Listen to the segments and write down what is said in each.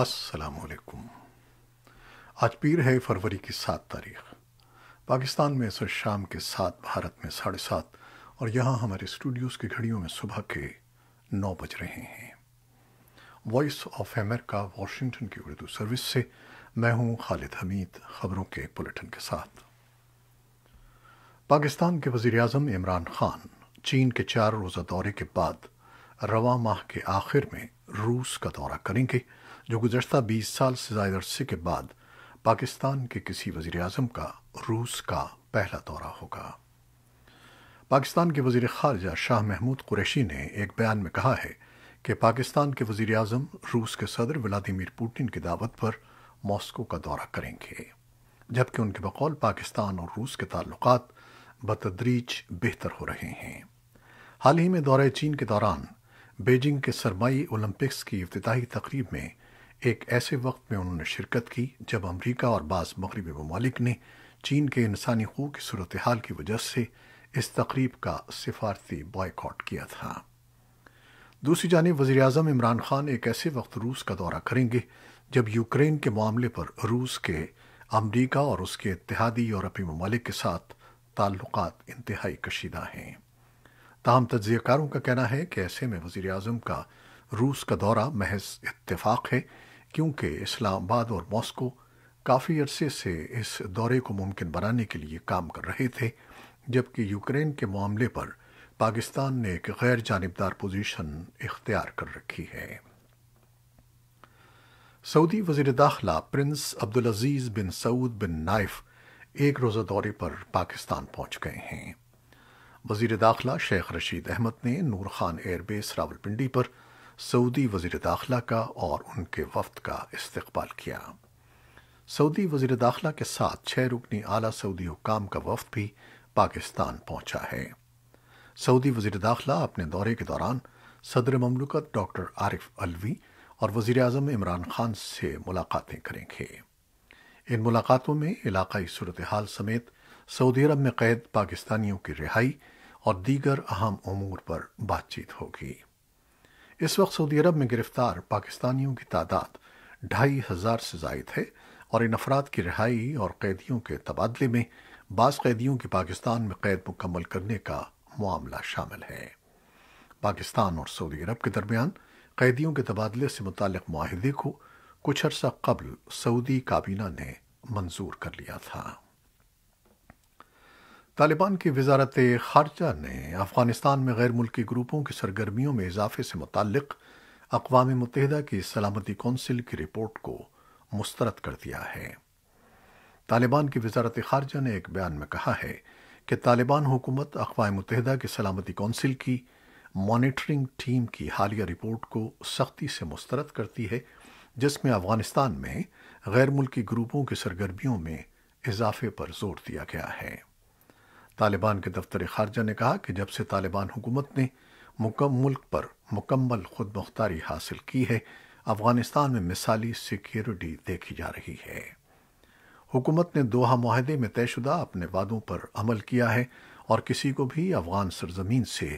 السلام علیکم آج پیر ہے فروری کی سات تاریخ پاکستان میں سر شام کے ساتھ بھارت میں ساڑھے سات اور یہاں ہمارے اسٹوڈیوز کی گھڑیوں میں صبح کے نو بج رہے ہیں وائس آف امریکہ واشنگٹن کی اردو سروس سے میں ہوں خالد حمید خبروں کے بلٹن کے ساتھ پاکستان کے وزیر اعظم عمران خان چین کے چار روزہ دورے کے بعد رواں ماہ کے آخر میں روس کا دورہ کریں گے جو گزشتہ بیس سال سے زائد عرصے کے بعد پاکستان کے کسی وزیر اعظم کا روس کا پہلا دورہ ہوگا پاکستان کے وزیر خارجہ شاہ محمود قریشی نے ایک بیان میں کہا ہے کہ پاکستان کے وزیر اعظم روس کے صدر ولادیمیر پوٹن کی دعوت پر ماسکو کا دورہ کریں گے جبکہ ان کے بقول پاکستان اور روس کے تعلقات بتدریج بہتر ہو رہے ہیں حال ہی میں دورہ چین کے دوران بیجنگ کے سرمائی اولمپکس کی افتتاحی تقریب میں ایک ایسے وقت میں انہوں نے شرکت کی جب امریکہ اور بعض مغربی ممالک نے چین کے انسانی حقوق کی صورتحال کی وجہ سے اس تقریب کا سفارتی بائیکاٹ کیا تھا دوسری جانب وزیراعظم عمران خان ایک ایسے وقت روس کا دورہ کریں گے جب یوکرین کے معاملے پر روس کے امریکہ اور اس کے اتحادی یورپی ممالک کے ساتھ تعلقات انتہائی کشیدہ ہیں تاہم تجزیہ کاروں کا کہنا ہے کہ ایسے میں وزیر اعظم کا روس کا دورہ محض اتفاق ہے کیونکہ اسلام آباد اور ماسکو کافی عرصے سے اس دورے کو ممکن بنانے کے لیے کام کر رہے تھے جبکہ یوکرین کے معاملے پر پاکستان نے ایک غیر جانبدار پوزیشن اختیار کر رکھی ہے سعودی وزیر داخلہ prince Abdulaziz bin Saud bin Naif ایک روزہ دورے پر پاکستان پہنچ گئے ہیں وزیر داخلہ شیخ رشید احمد نے نور خان ایئر بیس راول پنڈی پر سعودی وزیر داخلہ کا اور ان کے وفد کا استقبال کیا سعودی وزیر داخلہ کے ساتھ چھ رکنی اعلی سعودی حکام کا وفد بھی پاکستان پہنچا ہے سعودی وزیر داخلہ اپنے دورے کے دوران صدر مملکت ڈاکٹر عارف الوی اور وزیر اعظم عمران خان سے ملاقاتیں کریں گے ان ملاقاتوں میں علاقائی صورتحال سمیت سعودی عرب میں قید پاکستانیوں کی رہائی اور دیگر اہم امور پر بات چیت ہوگی اس وقت سعودی عرب میں گرفتار پاکستانیوں کی تعداد ڈھائی ہزار سے زائد ہے اور ان افراد کی رہائی اور قیدیوں کے تبادلے میں بعض قیدیوں کی پاکستان میں قید مکمل کرنے کا معاملہ شامل ہے پاکستان اور سعودی عرب کے درمیان قیدیوں کے تبادلے سے متعلق معاہدے کو کچھ عرصہ قبل سعودی کابینہ نے منظور کر لیا تھا طالبان کی وزارت خارجہ نے افغانستان میں غیر ملکی گروپوں کی سرگرمیوں میں اضافے سے متعلق اقوام متحدہ کی سلامتی کونسل کی رپورٹ کو مسترد کر دیا ہے طالبان کی وزارت خارجہ نے ایک بیان میں کہا ہے کہ طالبان حکومت اقوام متحدہ کی سلامتی کونسل کی مانیٹرنگ ٹیم کی حالیہ رپورٹ کو سختی سے مسترد کرتی ہے جس میں افغانستان میں غیر ملکی گروپوں کی سرگرمیوں میں اضافے پر زور دیا گیا ہے طالبان کے دفتر خارجہ نے کہا کہ جب سے طالبان حکومت نے ملک پر مکمل خود مختاری حاصل کی ہے افغانستان میں مثالی سیکیورٹی دیکھی جا رہی ہے حکومت نے دوہا معاہدے میں طے شدہ اپنے وعدوں پر عمل کیا ہے اور کسی کو بھی افغان سرزمین سے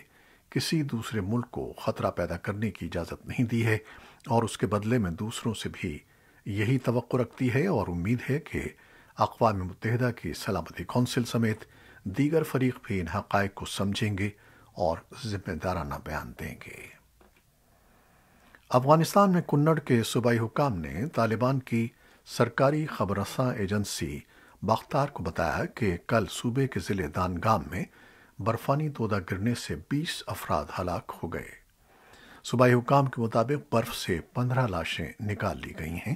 کسی دوسرے ملک کو خطرہ پیدا کرنے کی اجازت نہیں دی ہے اور اس کے بدلے میں دوسروں سے بھی یہی توقع رکھتی ہے اور امید ہے کہ اقوام متحدہ کی سلامتی کونسل سمیت دیگر فریق بھی ان حقائق کو سمجھیں گے اور ذمہ دارانہ بیان دیں گے افغانستان میں کنڑ کے صوبائی حکام نے طالبان کی سرکاری خبرساں ایجنسی باختار کو بتایا کہ کل صوبے کے ضلع دانگام میں برفانی تودہ گرنے سے بیس افراد ہلاک ہو گئے صوبائی حکام کے مطابق برف سے پندرہ لاشیں نکال لی گئی ہیں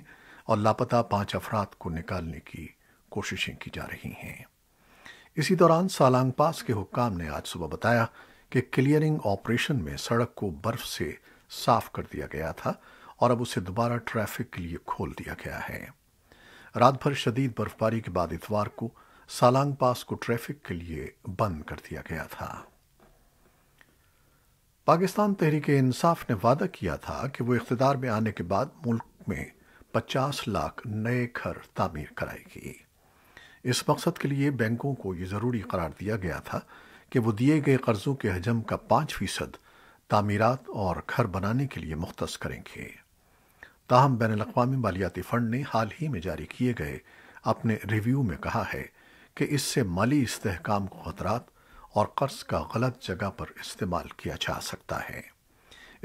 اور لاپتہ پانچ افراد کو نکالنے کی کوششیں کی جا رہی ہیں اسی دوران سالانگ پاس کے حکام نے آج صبح بتایا کہ کلیئرنگ آپریشن میں سڑک کو برف سے صاف کر دیا گیا تھا اور اب اسے دوبارہ ٹریفک کے لیے کھول دیا گیا ہے رات بھر شدید برفباری کے بعد اتوار کو سالانگ پاس کو ٹریفک کے لیے بند کر دیا گیا تھا پاکستان تحریک انصاف نے وعدہ کیا تھا کہ وہ اقتدار میں آنے کے بعد ملک میں پچاس لاکھ نئے گھر تعمیر کرائے گی اس مقصد کے لیے بینکوں کو یہ ضروری قرار دیا گیا تھا کہ وہ دیے گئے قرضوں کے حجم کا پانچ فیصد تعمیرات اور گھر بنانے کے لیے مختص کریں گے تاہم بین الاقوامی مالیاتی فنڈ نے حال ہی میں جاری کیے گئے اپنے ریویو میں کہا ہے کہ اس سے مالی استحکام کو خطرات اور قرض کا غلط جگہ پر استعمال کیا جا سکتا ہے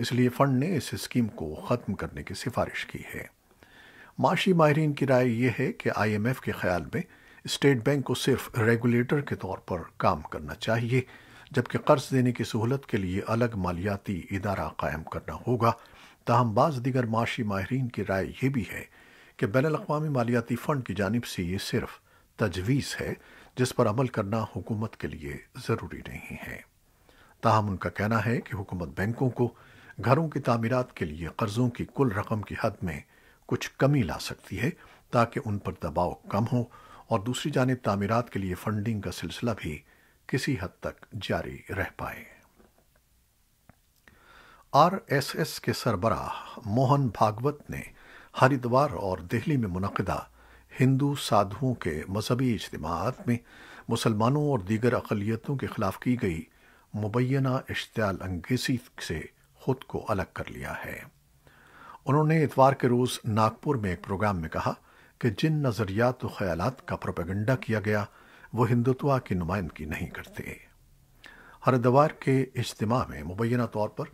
اس لیے فنڈ نے اس اسکیم کو ختم کرنے کی سفارش کی ہے معاشی ماہرین کی رائے یہ ہے کہ آئی ایم ایف کے خیال میں اسٹیٹ بینک کو صرف ریگولیٹر کے طور پر کام کرنا چاہیے جبکہ قرض دینے کی سہولت کے لیے الگ مالیاتی ادارہ قائم کرنا ہوگا تاہم بعض دیگر معاشی ماہرین کی رائے یہ بھی ہے کہ بین الاقوامی مالیاتی فنڈ کی جانب سے یہ صرف تجویز ہے جس پر عمل کرنا حکومت کے لیے ضروری نہیں ہے تاہم ان کا کہنا ہے کہ حکومت بینکوں کو گھروں کی تعمیرات کے لیے قرضوں کی کل رقم کی حد میں کچھ کمی لا سکتی ہے تاکہ ان پر دباؤ کم ہو اور دوسری جانب تعمیرات کے لیے فنڈنگ کا سلسلہ بھی کسی حد تک جاری رہ پائے آر ایس ایس کے سربراہ موہن بھاگوت نے ہریدوار اور دہلی میں منعقدہ ہندو سادھوؤں کے مذہبی اجتماعات میں مسلمانوں اور دیگر اقلیتوں کے خلاف کی گئی مبینہ اشتعال انگیزی سے خود کو الگ کر لیا ہے انہوں نے اتوار کے روز ناگپور میں ایک پروگرام میں کہا کہ جن نظریات و خیالات کا پروپیگنڈا کیا گیا وہ ہندوتوا کی نمائندگی نہیں کرتے ہردوار کے اجتماع میں مبینہ طور پر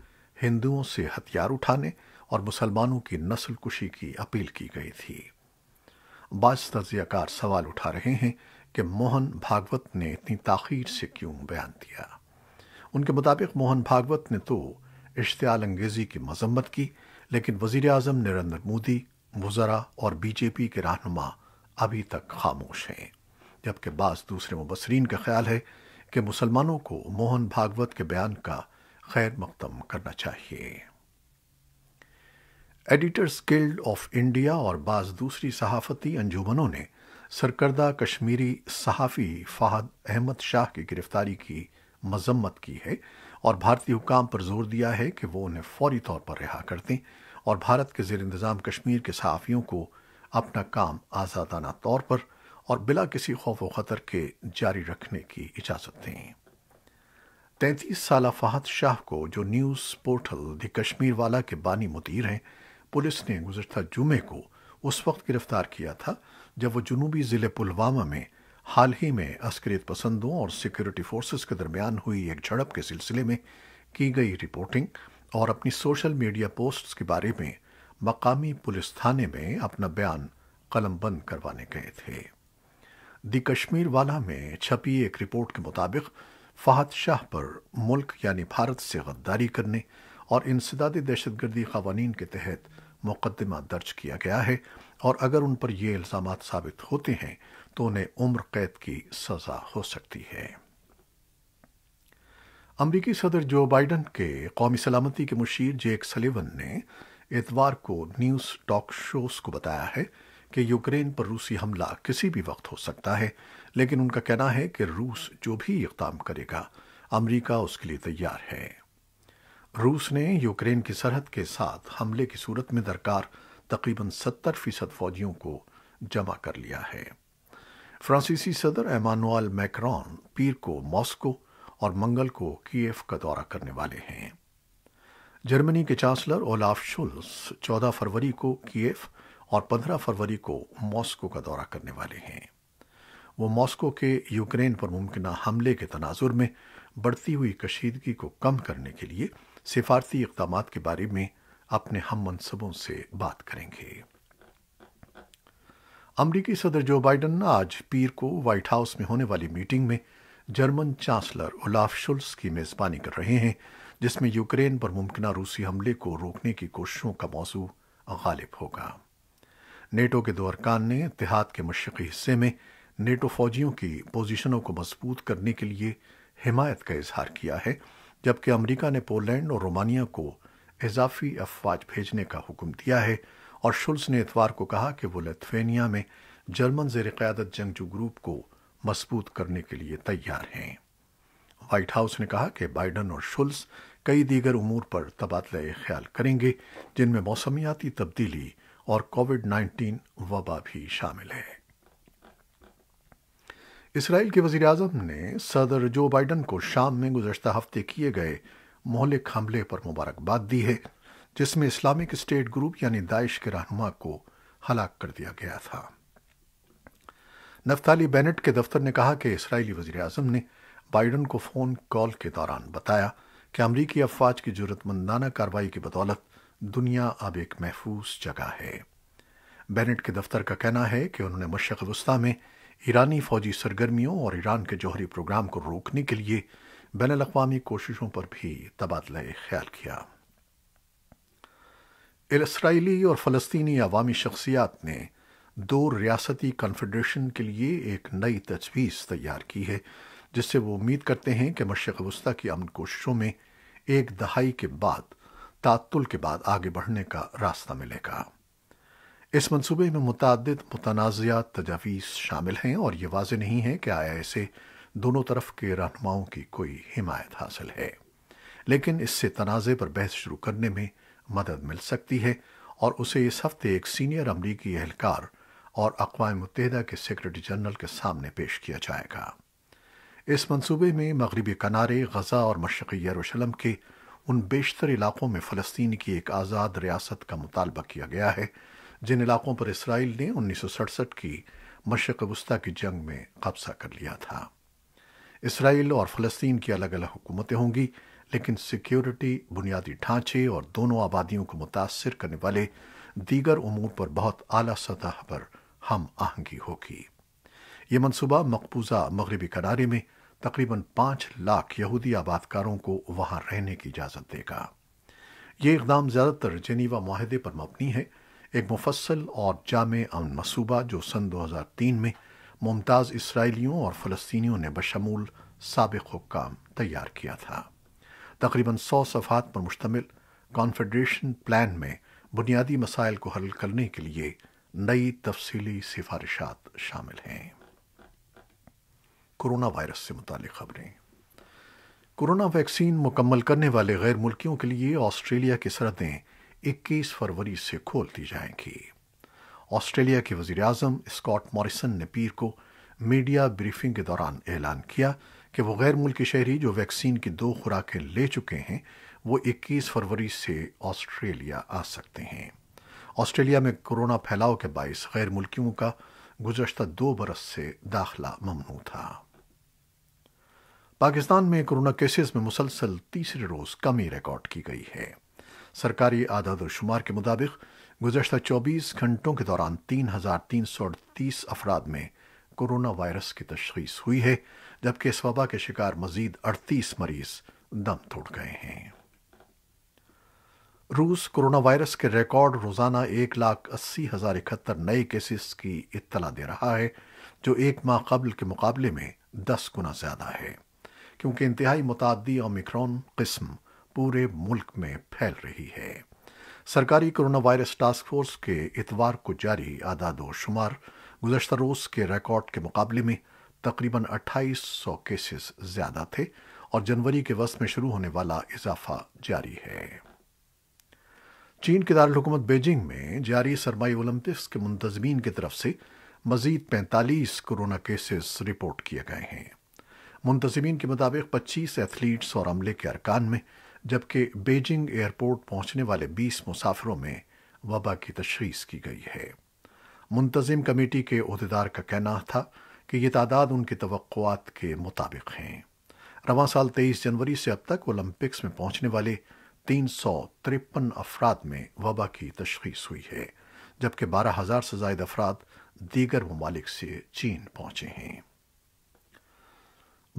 ہندوؤں سے ہتھیار اٹھانے اور مسلمانوں کی نسل کشی کی اپیل کی گئی تھی بعض تجزیہ کار سوال اٹھا رہے ہیں کہ موہن بھاگوت نے اتنی تاخیر سے کیوں بیان دیا ان کے مطابق موہن بھاگوت نے تو اشتعال انگیزی کی مذمت کی لیکن وزیر اعظم نریندر مودی وزراء اور بی جے پی کے رہنما ابھی تک خاموش ہیں جبکہ بعض دوسرے مبصرین کا خیال ہے کہ مسلمانوں کو موہن بھاگوت کے بیان کا خیر مقدم کرنا چاہیے ایڈیٹرز گلڈ آف انڈیا اور بعض دوسری صحافتی انجمنوں نے سرکردہ کشمیری صحافی فہد احمد شاہ کی گرفتاری کی مذمت کی ہے اور بھارتی حکام پر زور دیا ہے کہ وہ انہیں فوری طور پر رہا کر دیں اور بھارت کے زیر انتظام کشمیر کے صحافیوں کو اپنا کام آزادانہ طور پر اور بلا کسی خوف و خطر کے جاری رکھنے کی اجازت دیں تینتیس سالہ فہد شاہ کو جو نیوز پورٹل دی کشمیر والا کے بانی مدیر ہیں پولیس نے گزشتہ جمعے کو اس وقت گرفتار کیا تھا جب وہ جنوبی ضلع پلوامہ میں حال ہی میں عسکریت پسندوں اور سیکیورٹی فورسز کے درمیان ہوئی ایک جھڑپ کے سلسلے میں کی گئی رپورٹنگ اور اپنی سوشل میڈیا پوسٹ کے بارے میں مقامی پولیس تھانے میں اپنا بیان قلم بند کروانے گئے تھے دی کشمیر والا میں چھپی ایک رپورٹ کے مطابق فہد شاہ پر ملک یعنی بھارت سے غداری کرنے اور انسداد دہشت گردی قوانین کے تحت مقدمہ درج کیا گیا ہے اور اگر ان پر یہ الزامات ثابت ہوتے ہیں تو انہیں عمر قید کی سزا ہو سکتی ہے امریکی صدر جو بائیڈن کے قومی سلامتی کے مشیر جیک سلیون نے اتوار کو نیوز ٹاک شوز کو بتایا ہے کہ یوکرین پر روسی حملہ کسی بھی وقت ہو سکتا ہے لیکن ان کا کہنا ہے کہ روس جو بھی اقدام کرے گا امریکہ اس کے لیے تیار ہے روس نے یوکرین کی سرحد کے ساتھ حملے کی صورت میں درکار تقریباً ستر فیصد فوجیوں کو جمع کر لیا ہے فرانسیسی صدر ایمانوال میکرون پیر کو ماسکو اور منگل کو کیف کا دورہ کرنے والے ہیں جرمنی کے چانسلر اولاف شلس چودہ فروری کو کیف اور پندرہ فروری کو ماسکو کا دورہ کرنے والے ہیں وہ ماسکو کے یوکرین پر ممکنہ حملے کے تناظر میں بڑھتی ہوئی کشیدگی کو کم کرنے کے لیے سفارتی اقدامات کے بارے میں اپنے ہم منصبوں سے بات کریں گے امریکی صدر جو بائیڈن آج پیر کو وائٹ ہاؤس میں ہونے والی میٹنگ میں جرمن چانسلر اولاف شلس کی میزبانی کر رہے ہیں جس میں یوکرین پر ممکنہ روسی حملے کو روکنے کی کوششوں کا موضوع غالب ہوگا نیٹو کے دورکان نے اتحاد کے مشرقی حصے میں نیٹو فوجیوں کی پوزیشنوں کو مضبوط کرنے کے لیے حمایت کا اظہار کیا ہے جبکہ امریکہ نے پولینڈ اور رومانیہ کو اضافی افواج بھیجنے کا حکم دیا ہے اور شلس نے اتوار کو کہا کہ وہ لتھوینیا میں جرمن زیر قیادت جنگجو گروپ کو مضبوط کرنے کے لیے تیار ہیں وائٹ ہاؤس نے کہا کہ بائیڈن اور شلس کئی دیگر امور پر تبادلہ خیال کریں گے جن میں موسمیاتی تبدیلی اور کووڈ نائنٹین وبا بھی شامل ہے اسرائیل کے وزیراعظم نے صدر جو بائیڈن کو شام میں گزشتہ ہفتے کیے گئے مہلک حملے پر مبارکباد دی ہے جس میں اسلامک اسٹیٹ گروپ یعنی داعش کے رہنما کو ہلاک کر دیا گیا تھا نفتالی بینٹ کے دفتر نے کہا کہ اسرائیلی وزیر اعظم نے بائیڈن کو فون کال کے دوران بتایا کہ امریکی افواج کی جرت مندانہ کارروائی کی بدولت دنیا اب ایک محفوظ جگہ ہے بینٹ کے دفتر کا کہنا ہے کہ انہوں نے مشرق وسطی میں ایرانی فوجی سرگرمیوں اور ایران کے جوہری پروگرام کو روکنے کے لیے بین الاقوامی کوششوں پر بھی تبادلہ خیال کیا اسرائیلی اور فلسطینی عوامی شخصیات نے دو ریاستی کنفیڈریشن کے لیے ایک نئی تجویز تیار کی ہے جس سے وہ امید کرتے ہیں کہ مشرق وسطی کی امن کوششوں میں ایک دہائی کے بعد تعطل کے بعد آگے بڑھنے کا راستہ ملے گا اس منصوبے میں متعدد متنازعہ تجاویز شامل ہیں اور یہ واضح نہیں ہے کہ آیا ایسے دونوں طرف کے رہنماؤں کی کوئی حمایت حاصل ہے لیکن اس سے تنازع پر بحث شروع کرنے میں مدد مل سکتی ہے اور اسے اس ہفتے ایک سینئر امریکی اہلکار اور اقوام متحدہ کے سیکرٹری جنرل کے سامنے پیش کیا جائے گا اس منصوبے میں مغربی کنارے غزہ اور مشرقی یروشلم کے ان بیشتر علاقوں میں فلسطین کی ایک آزاد ریاست کا مطالبہ کیا گیا ہے جن علاقوں پر اسرائیل نے انیس سو سڑسٹھ کی مشرق وسطی کی جنگ میں قبضہ کر لیا تھا اسرائیل اور فلسطین کی الگ الگ حکومتیں ہوں گی لیکن سیکیورٹی بنیادی ڈھانچے اور دونوں آبادیوں کو متاثر کرنے والے دیگر امور پر بہت اعلی سطح پر ہم آہنگی ہوگی یہ منصوبہ مقبوضہ مغربی کنارے میں تقریباً پانچ لاکھ یہودی آباد کاروں کو وہاں رہنے کی اجازت دے گا یہ اقدام زیادہ تر جنیوا معاہدے پر مبنی ہے ایک مفصل اور جامع امن منصوبہ جو سن دو ہزار تین میں ممتاز اسرائیلیوں اور فلسطینیوں نے بشمول سابق حکام تیار کیا تھا تقریباً سو صفحات پر مشتمل کانفیڈریشن پلان میں بنیادی مسائل کو حل کرنے کے لیے نئی تفصیلی سفارشات شامل ہیں کرونا وائرس سے متعلق خبریں کرونا ویکسین مکمل کرنے والے غیر ملکیوں کے لیے آسٹریلیا کی سرحدیں اکیس فروری سے کھول دی جائیں گی آسٹریلیا کے وزیر اعظم اسکاٹ مارسن نے پیر کو میڈیا بریفنگ کے دوران اعلان کیا کہ وہ غیر ملکی شہری جو ویکسین کی دو خوراکیں لے چکے ہیں وہ اکیس فروری سے آسٹریلیا آ سکتے ہیں آسٹریلیا میں کرونا پھیلاؤ کے باعث غیر ملکیوں کا گزشتہ دو برس سے داخلہ ممنوع تھا پاکستان میں کرونا کیسز میں مسلسل تیسرے روز کمی ریکارڈ کی گئی ہے سرکاری اعداد و شمار کے مطابق گزشتہ چوبیس گھنٹوں کے دوران تین ہزار تین سو اڑتیس افراد میں کورونا وائرس کی تشخیص ہوئی ہے جبکہ اس وبا کے شکار مزید اڑتیس مریض دم توڑ گئے ہیں روس کرونا وائرس کے ریکارڈ روزانہ ایک لاکھ اسی ہزار اکہتر نئے کیسز کی اطلاع دے رہا ہے جو ایک ماہ قبل کے مقابلے میں دس گنا زیادہ ہے کیونکہ انتہائی متعدی اور قسم پورے ملک میں پھیل رہی ہے سرکاری کرونا وائرس ٹاسک فورس کے اتوار کو جاری اعداد و شمار گزشتہ روز کے ریکارڈ کے مقابلے میں تقریباً اٹھائیس سو کیسز زیادہ تھے اور جنوری کے وسط میں شروع ہونے والا اضافہ جاری ہے چین کے دارالحکومت بیجنگ میں جاری سرمائی اولمپکس کے منتظمین کی طرف سے مزید پینتالیس کورونا کیسز رپورٹ کیے گئے ہیں منتظمین کے مطابق پچیس ایتھلیٹس اور عملے کے ارکان میں جبکہ بیجنگ ایئرپورٹ پہنچنے والے بیس مسافروں میں وبا کی تشخیص کی گئی ہے منتظم کمیٹی کے عہدیدار کا کہنا تھا کہ یہ تعداد ان کی توقعات کے مطابق ہیں رواں سال تیئیس جنوری سے اب تک اولمپکس میں پہنچنے والے تین سو ترپن افراد میں وبا کی تشخیص ہوئی ہے جبکہ بارہ ہزار سے زائد افراد دیگر ممالک سے چین پہنچے ہیں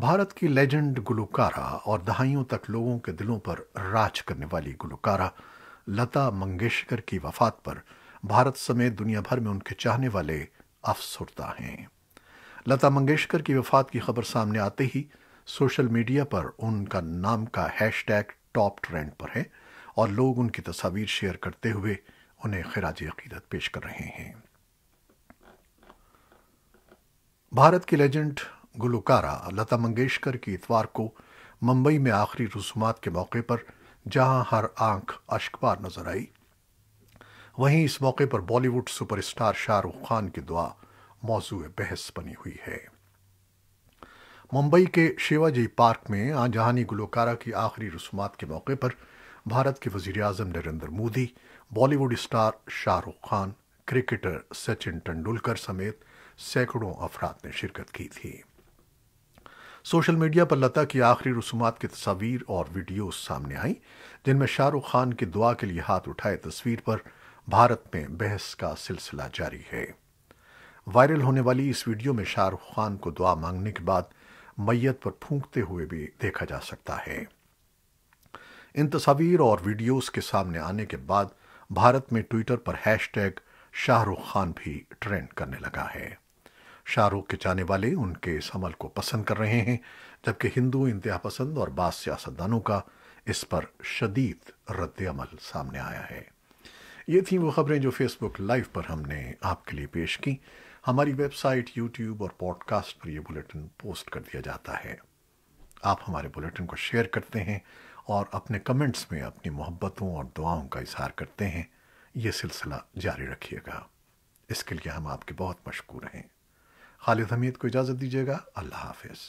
بھارت کی لیجنڈ گلوکارہ اور دہائیوں تک لوگوں کے دلوں پر راج کرنے والی گلوکارہ لتا منگیشکر کی وفات پر بھارت سمیت دنیا بھر میں ان کے چاہنے والے افسرتا ہیں لتا منگیشکر کی وفات کی خبر سامنے آتے ہی سوشل میڈیا پر ان کا نام کا ہیش ٹیگ ٹاپ ٹرینڈ پر ہے اور لوگ ان کی تصاویر شیئر کرتے ہوئے انہیں خراج عقیدت پیش کر رہے ہیں بھارت کی لیجنڈ گلوکارہ لتا منگیشکر کی اتوار کو ممبئی میں آخری رسومات کے موقع پر جہاں ہر آنکھ اشکبار نظر آئی وہیں اس موقع پر Bollywood superstar Shah Rukh Khan کی دعا موضوع بحث بنی ہوئی ہے ممبئی کے شیواجی پارک میں آن جہانی گلوکارہ کی آخری رسومات کے موقع پر بھارت کے وزیر اعظم Narendra Modi Bollywood star Shah Rukh Khan cricketer Sachin Tendulkar سمیت سینکڑوں افراد نے شرکت کی تھی سوشل میڈیا پر لتا کی آخری رسومات کی تصاویر اور ویڈیوز سامنے آئیں جن میں شاہ رخ خان کی دعا کے لیے ہاتھ اٹھائے تصویر پر بھارت میں بحث کا سلسلہ جاری ہے وائرل ہونے والی اس ویڈیو میں شاہ رخ خان کو دعا مانگنے کے بعد میت پر پھونکتے ہوئے بھی دیکھا جا سکتا ہے ان تصاویر اور ویڈیوز کے سامنے آنے کے بعد بھارت میں ٹویٹر پر ہیش ٹیگ شاہ رخ خان بھی ٹرینڈ کرنے لگا ہے شاہ رخ کے چاہنے والے ان کے اس عمل کو پسند کر رہے ہیں جبکہ ہندو انتہا پسند اور بعض سیاستدانوں کا اس پر شدید رد عمل سامنے آیا ہے یہ تھیں وہ خبریں جو فیس بک لائیو پر ہم نے آپ کے لیے پیش کی ہماری ویب سائٹ یوٹیوب اور پوڈ کاسٹ پر یہ بلیٹن پوسٹ کر دیا جاتا ہے آپ ہمارے بلیٹن کو شیئر کرتے ہیں اور اپنے کمنٹس میں اپنی محبتوں اور دعاؤں کا اظہار کرتے ہیں یہ سلسلہ جاری رکھیے گا اس کے لیے ہم آپ کے بہت مشکور ہیں خالد حمید کو اجازت دیجیے گا اللہ حافظ